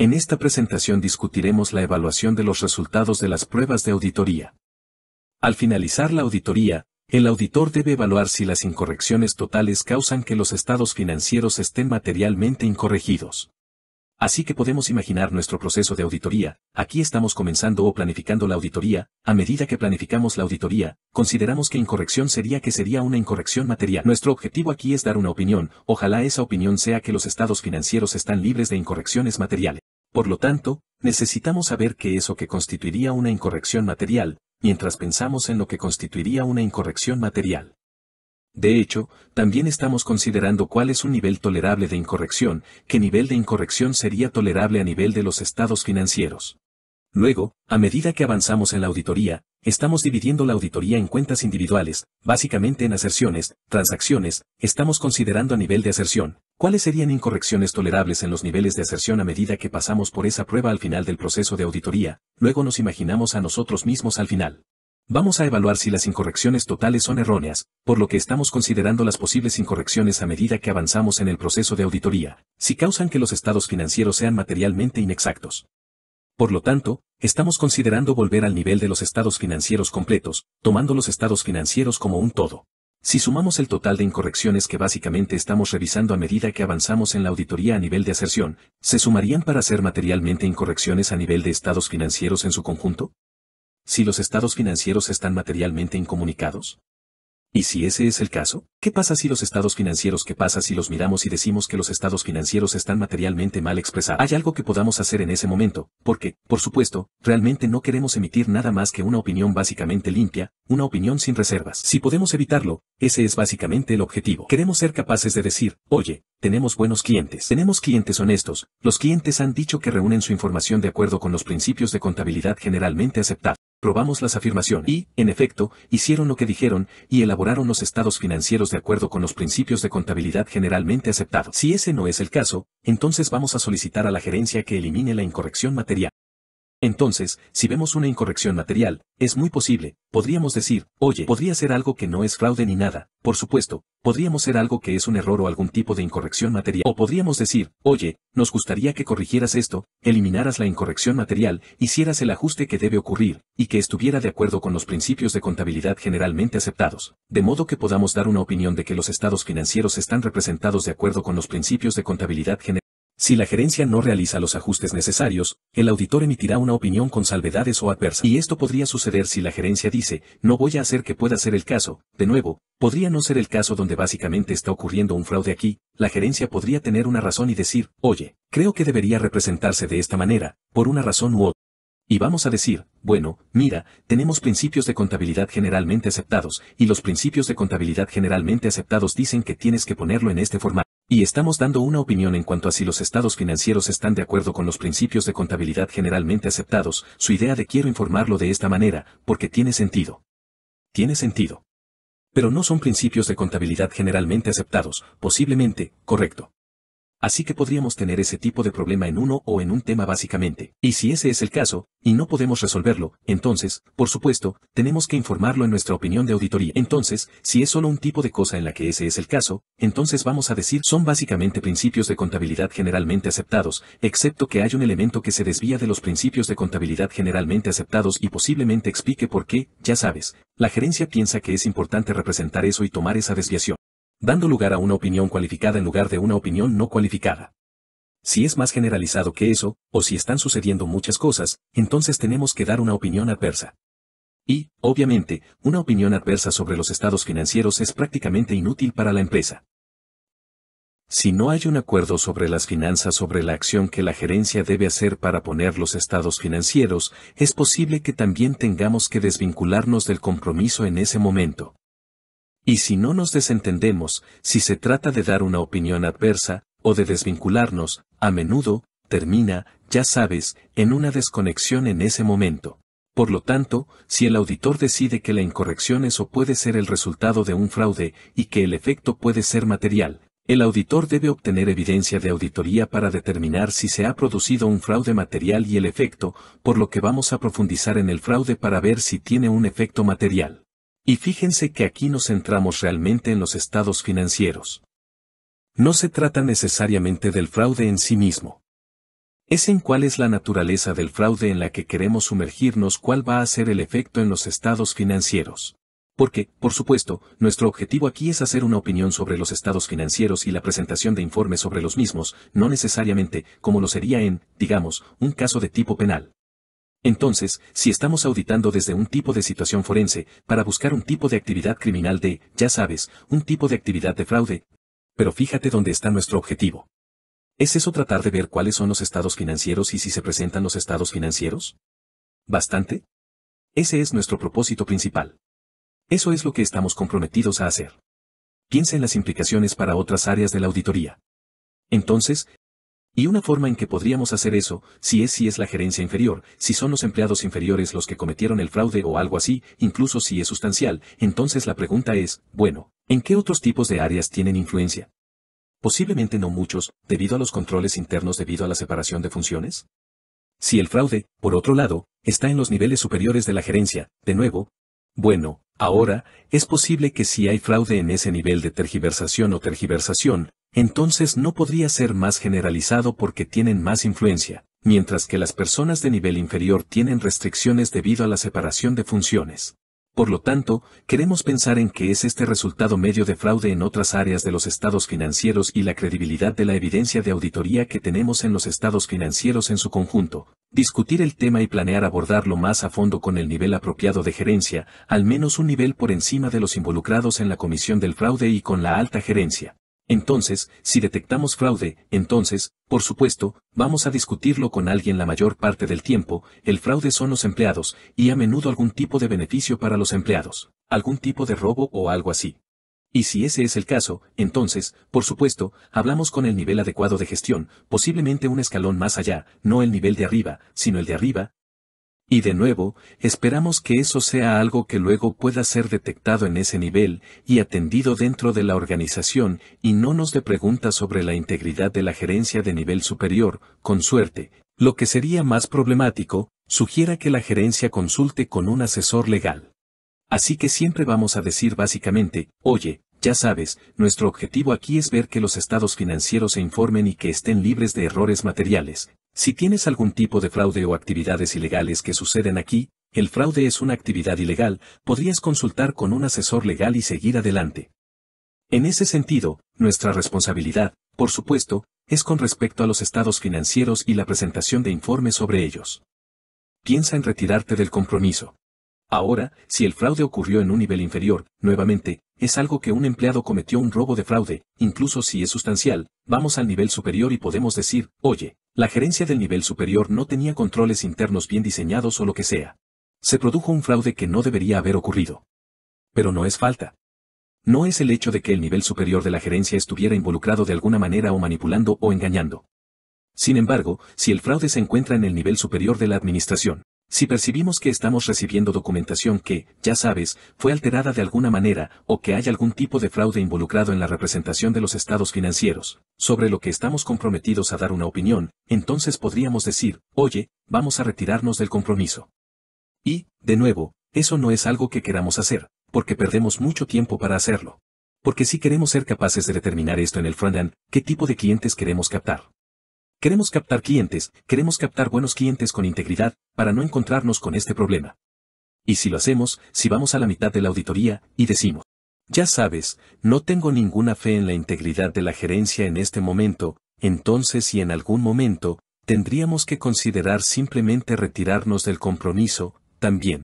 En esta presentación discutiremos la evaluación de los resultados de las pruebas de auditoría. Al finalizar la auditoría, el auditor debe evaluar si las incorrecciones totales causan que los estados financieros estén materialmente incorregidos. Así que podemos imaginar nuestro proceso de auditoría, aquí estamos comenzando o planificando la auditoría, a medida que planificamos la auditoría, consideramos que incorrección sería que sería una incorrección material. Nuestro objetivo aquí es dar una opinión, ojalá esa opinión sea que los estados financieros están libres de incorrecciones materiales. Por lo tanto, necesitamos saber qué es lo que constituiría una incorrección material, mientras pensamos en lo que constituiría una incorrección material. De hecho, también estamos considerando cuál es un nivel tolerable de incorrección, qué nivel de incorrección sería tolerable a nivel de los estados financieros. Luego, a medida que avanzamos en la auditoría, Estamos dividiendo la auditoría en cuentas individuales, básicamente en aserciones, transacciones, estamos considerando a nivel de aserción, cuáles serían incorrecciones tolerables en los niveles de aserción a medida que pasamos por esa prueba al final del proceso de auditoría, luego nos imaginamos a nosotros mismos al final. Vamos a evaluar si las incorrecciones totales son erróneas, por lo que estamos considerando las posibles incorrecciones a medida que avanzamos en el proceso de auditoría, si causan que los estados financieros sean materialmente inexactos. Por lo tanto, estamos considerando volver al nivel de los estados financieros completos, tomando los estados financieros como un todo. Si sumamos el total de incorrecciones que básicamente estamos revisando a medida que avanzamos en la auditoría a nivel de aserción, ¿se sumarían para ser materialmente incorrecciones a nivel de estados financieros en su conjunto? Si los estados financieros están materialmente incomunicados, y si ese es el caso, ¿qué pasa si los estados financieros qué pasa si los miramos y decimos que los estados financieros están materialmente mal expresados? Hay algo que podamos hacer en ese momento, porque, por supuesto, realmente no queremos emitir nada más que una opinión básicamente limpia, una opinión sin reservas. Si podemos evitarlo, ese es básicamente el objetivo. Queremos ser capaces de decir, oye, tenemos buenos clientes. Tenemos clientes honestos. Los clientes han dicho que reúnen su información de acuerdo con los principios de contabilidad generalmente aceptados. Probamos las afirmaciones y, en efecto, hicieron lo que dijeron y elaboraron los estados financieros de acuerdo con los principios de contabilidad generalmente aceptados. Si ese no es el caso, entonces vamos a solicitar a la gerencia que elimine la incorrección material. Entonces, si vemos una incorrección material, es muy posible, podríamos decir, oye, podría ser algo que no es fraude ni nada, por supuesto, podríamos ser algo que es un error o algún tipo de incorrección material. O podríamos decir, oye, nos gustaría que corrigieras esto, eliminaras la incorrección material, hicieras el ajuste que debe ocurrir, y que estuviera de acuerdo con los principios de contabilidad generalmente aceptados. De modo que podamos dar una opinión de que los estados financieros están representados de acuerdo con los principios de contabilidad general si la gerencia no realiza los ajustes necesarios, el auditor emitirá una opinión con salvedades o adversa. Y esto podría suceder si la gerencia dice, no voy a hacer que pueda ser el caso. De nuevo, podría no ser el caso donde básicamente está ocurriendo un fraude aquí, la gerencia podría tener una razón y decir, oye, creo que debería representarse de esta manera, por una razón u otra. Y vamos a decir, bueno, mira, tenemos principios de contabilidad generalmente aceptados, y los principios de contabilidad generalmente aceptados dicen que tienes que ponerlo en este formato. Y estamos dando una opinión en cuanto a si los estados financieros están de acuerdo con los principios de contabilidad generalmente aceptados, su idea de quiero informarlo de esta manera, porque tiene sentido. Tiene sentido. Pero no son principios de contabilidad generalmente aceptados, posiblemente, correcto. Así que podríamos tener ese tipo de problema en uno o en un tema básicamente. Y si ese es el caso, y no podemos resolverlo, entonces, por supuesto, tenemos que informarlo en nuestra opinión de auditoría. Entonces, si es solo un tipo de cosa en la que ese es el caso, entonces vamos a decir son básicamente principios de contabilidad generalmente aceptados, excepto que hay un elemento que se desvía de los principios de contabilidad generalmente aceptados y posiblemente explique por qué, ya sabes, la gerencia piensa que es importante representar eso y tomar esa desviación dando lugar a una opinión cualificada en lugar de una opinión no cualificada. Si es más generalizado que eso, o si están sucediendo muchas cosas, entonces tenemos que dar una opinión adversa. Y, obviamente, una opinión adversa sobre los estados financieros es prácticamente inútil para la empresa. Si no hay un acuerdo sobre las finanzas sobre la acción que la gerencia debe hacer para poner los estados financieros, es posible que también tengamos que desvincularnos del compromiso en ese momento. Y si no nos desentendemos, si se trata de dar una opinión adversa, o de desvincularnos, a menudo, termina, ya sabes, en una desconexión en ese momento. Por lo tanto, si el auditor decide que la incorrección es o puede ser el resultado de un fraude y que el efecto puede ser material, el auditor debe obtener evidencia de auditoría para determinar si se ha producido un fraude material y el efecto, por lo que vamos a profundizar en el fraude para ver si tiene un efecto material. Y fíjense que aquí nos centramos realmente en los estados financieros. No se trata necesariamente del fraude en sí mismo. Es en cuál es la naturaleza del fraude en la que queremos sumergirnos, cuál va a ser el efecto en los estados financieros. Porque, por supuesto, nuestro objetivo aquí es hacer una opinión sobre los estados financieros y la presentación de informes sobre los mismos, no necesariamente, como lo sería en, digamos, un caso de tipo penal. Entonces, si estamos auditando desde un tipo de situación forense, para buscar un tipo de actividad criminal de, ya sabes, un tipo de actividad de fraude, pero fíjate dónde está nuestro objetivo. ¿Es eso tratar de ver cuáles son los estados financieros y si se presentan los estados financieros? ¿Bastante? Ese es nuestro propósito principal. Eso es lo que estamos comprometidos a hacer. Piensa en las implicaciones para otras áreas de la auditoría. Entonces, y una forma en que podríamos hacer eso, si es si es la gerencia inferior, si son los empleados inferiores los que cometieron el fraude o algo así, incluso si es sustancial, entonces la pregunta es, bueno, ¿en qué otros tipos de áreas tienen influencia? Posiblemente no muchos, debido a los controles internos debido a la separación de funciones. Si el fraude, por otro lado, está en los niveles superiores de la gerencia, de nuevo, bueno, Ahora, es posible que si hay fraude en ese nivel de tergiversación o tergiversación, entonces no podría ser más generalizado porque tienen más influencia, mientras que las personas de nivel inferior tienen restricciones debido a la separación de funciones. Por lo tanto, queremos pensar en que es este resultado medio de fraude en otras áreas de los estados financieros y la credibilidad de la evidencia de auditoría que tenemos en los estados financieros en su conjunto, discutir el tema y planear abordarlo más a fondo con el nivel apropiado de gerencia, al menos un nivel por encima de los involucrados en la comisión del fraude y con la alta gerencia. Entonces, si detectamos fraude, entonces, por supuesto, vamos a discutirlo con alguien la mayor parte del tiempo, el fraude son los empleados, y a menudo algún tipo de beneficio para los empleados, algún tipo de robo o algo así. Y si ese es el caso, entonces, por supuesto, hablamos con el nivel adecuado de gestión, posiblemente un escalón más allá, no el nivel de arriba, sino el de arriba, y de nuevo, esperamos que eso sea algo que luego pueda ser detectado en ese nivel y atendido dentro de la organización y no nos dé preguntas sobre la integridad de la gerencia de nivel superior, con suerte, lo que sería más problemático, sugiera que la gerencia consulte con un asesor legal. Así que siempre vamos a decir básicamente, oye, ya sabes, nuestro objetivo aquí es ver que los estados financieros se informen y que estén libres de errores materiales, si tienes algún tipo de fraude o actividades ilegales que suceden aquí, el fraude es una actividad ilegal, podrías consultar con un asesor legal y seguir adelante. En ese sentido, nuestra responsabilidad, por supuesto, es con respecto a los estados financieros y la presentación de informes sobre ellos. Piensa en retirarte del compromiso. Ahora, si el fraude ocurrió en un nivel inferior, nuevamente, es algo que un empleado cometió un robo de fraude, incluso si es sustancial, vamos al nivel superior y podemos decir, oye, la gerencia del nivel superior no tenía controles internos bien diseñados o lo que sea. Se produjo un fraude que no debería haber ocurrido. Pero no es falta. No es el hecho de que el nivel superior de la gerencia estuviera involucrado de alguna manera o manipulando o engañando. Sin embargo, si el fraude se encuentra en el nivel superior de la administración, si percibimos que estamos recibiendo documentación que, ya sabes, fue alterada de alguna manera, o que hay algún tipo de fraude involucrado en la representación de los estados financieros, sobre lo que estamos comprometidos a dar una opinión, entonces podríamos decir, oye, vamos a retirarnos del compromiso. Y, de nuevo, eso no es algo que queramos hacer, porque perdemos mucho tiempo para hacerlo. Porque si queremos ser capaces de determinar esto en el front end, ¿qué tipo de clientes queremos captar? Queremos captar clientes, queremos captar buenos clientes con integridad, para no encontrarnos con este problema. Y si lo hacemos, si vamos a la mitad de la auditoría, y decimos, ya sabes, no tengo ninguna fe en la integridad de la gerencia en este momento, entonces si en algún momento, tendríamos que considerar simplemente retirarnos del compromiso, también.